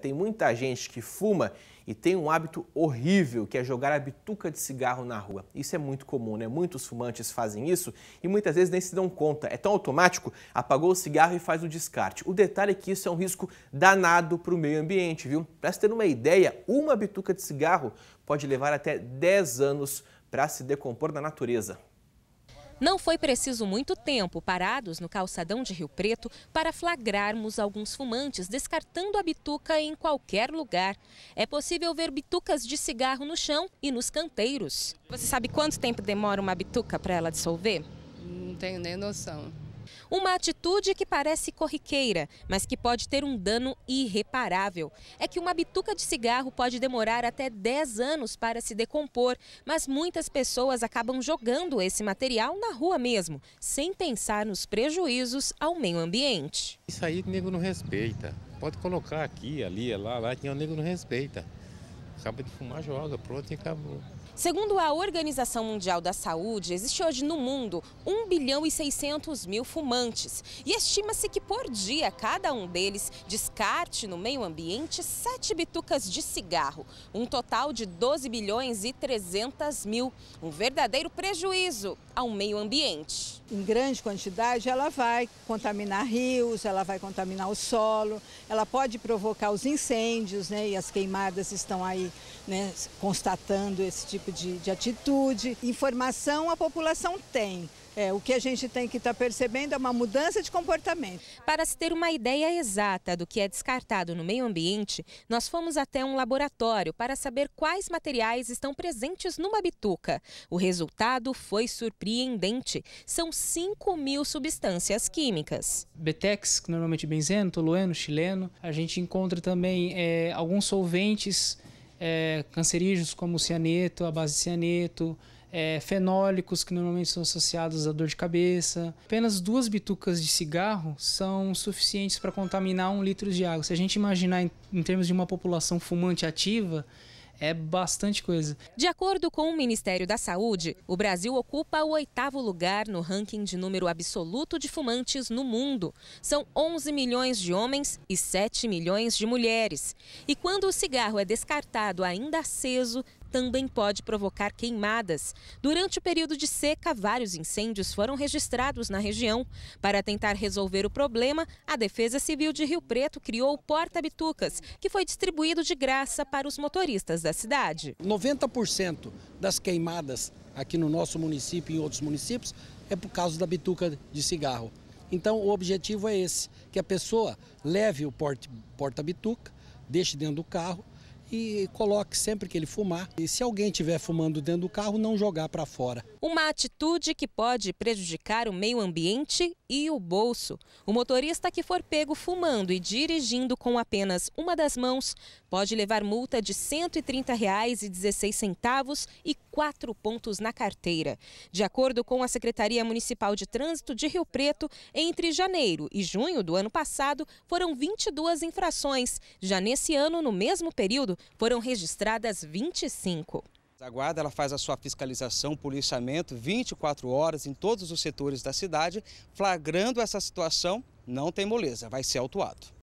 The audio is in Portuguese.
Tem muita gente que fuma e tem um hábito horrível, que é jogar a bituca de cigarro na rua. Isso é muito comum, né? Muitos fumantes fazem isso e muitas vezes nem se dão conta. É tão automático, apagou o cigarro e faz o descarte. O detalhe é que isso é um risco danado para o meio ambiente, viu? Para se ter uma ideia, uma bituca de cigarro pode levar até 10 anos para se decompor na natureza. Não foi preciso muito tempo parados no calçadão de Rio Preto para flagrarmos alguns fumantes descartando a bituca em qualquer lugar. É possível ver bitucas de cigarro no chão e nos canteiros. Você sabe quanto tempo demora uma bituca para ela dissolver? Não tenho nem noção. Uma atitude que parece corriqueira, mas que pode ter um dano irreparável. É que uma bituca de cigarro pode demorar até 10 anos para se decompor, mas muitas pessoas acabam jogando esse material na rua mesmo, sem pensar nos prejuízos ao meio ambiente. Isso aí o nego não respeita. Pode colocar aqui, ali, lá, lá, que o nego não respeita acaba de fumar, joga, pronto e acabou. Segundo a Organização Mundial da Saúde, existe hoje no mundo 1 bilhão e 600 mil fumantes. E estima-se que por dia cada um deles descarte no meio ambiente 7 bitucas de cigarro, um total de 12 bilhões e 300 mil. Um verdadeiro prejuízo ao meio ambiente. Em grande quantidade, ela vai contaminar rios, ela vai contaminar o solo, ela pode provocar os incêndios, né? E as queimadas estão aí né, constatando esse tipo de, de atitude. Informação a população tem. É, o que a gente tem que estar tá percebendo é uma mudança de comportamento. Para se ter uma ideia exata do que é descartado no meio ambiente, nós fomos até um laboratório para saber quais materiais estão presentes numa bituca. O resultado foi surpreendente. São 5 mil substâncias químicas. Betex, normalmente é benzeno, tolueno, chileno. A gente encontra também é, alguns solventes é, cancerígenos como cianeto, a base de cianeto, é, fenólicos que normalmente são associados à dor de cabeça. Apenas duas bitucas de cigarro são suficientes para contaminar um litro de água. Se a gente imaginar em, em termos de uma população fumante ativa, é bastante coisa. De acordo com o Ministério da Saúde, o Brasil ocupa o oitavo lugar no ranking de número absoluto de fumantes no mundo. São 11 milhões de homens e 7 milhões de mulheres. E quando o cigarro é descartado ainda aceso, também pode provocar queimadas. Durante o período de seca, vários incêndios foram registrados na região. Para tentar resolver o problema, a Defesa Civil de Rio Preto criou o Porta Bitucas, que foi distribuído de graça para os motoristas da cidade. 90% das queimadas aqui no nosso município e em outros municípios é por causa da bituca de cigarro. Então o objetivo é esse, que a pessoa leve o porta-bituca, deixe dentro do carro, e coloque sempre que ele fumar. E se alguém estiver fumando dentro do carro, não jogar para fora. Uma atitude que pode prejudicar o meio ambiente e o bolso. O motorista que for pego fumando e dirigindo com apenas uma das mãos pode levar multa de R$ 130,16 e quatro pontos na carteira. De acordo com a Secretaria Municipal de Trânsito de Rio Preto, entre janeiro e junho do ano passado foram 22 infrações. Já nesse ano, no mesmo período, foram registradas 25. A guarda ela faz a sua fiscalização, policiamento 24 horas em todos os setores da cidade, flagrando essa situação, não tem moleza, vai ser autuado.